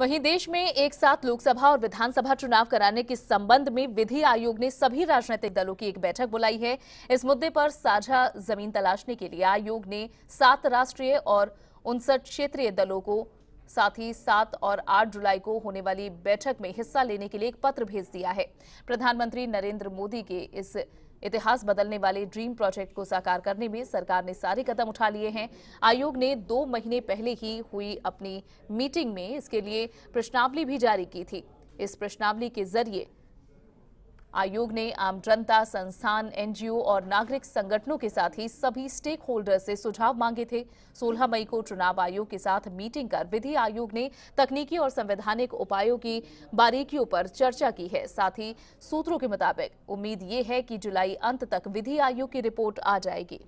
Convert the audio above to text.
वहीं देश में एक साथ लोकसभा और विधानसभा चुनाव कराने के संबंध में विधि आयोग ने सभी राजनीतिक दलों की एक बैठक बुलाई है इस मुद्दे पर साझा जमीन तलाशने के लिए आयोग ने सात राष्ट्रीय और उनसठ क्षेत्रीय दलों को साथ ही सात और आठ जुलाई को होने वाली बैठक में हिस्सा लेने के लिए एक पत्र भेज दिया है प्रधानमंत्री नरेंद्र मोदी के इस इतिहास बदलने वाले ड्रीम प्रोजेक्ट को साकार करने में सरकार ने सारे कदम उठा लिए हैं आयोग ने दो महीने पहले ही हुई अपनी मीटिंग में इसके लिए प्रश्नावली भी जारी की थी इस प्रश्नावली के जरिए आयोग ने आम जनता संस्थान एनजीओ और नागरिक संगठनों के साथ ही सभी स्टेक होल्डर से सुझाव मांगे थे 16 मई को चुनाव आयोग के साथ मीटिंग कर विधि आयोग ने तकनीकी और संवैधानिक उपायों की बारीकियों पर चर्चा की है साथ ही सूत्रों के मुताबिक उम्मीद ये है कि जुलाई अंत तक विधि आयोग की रिपोर्ट आ जाएगी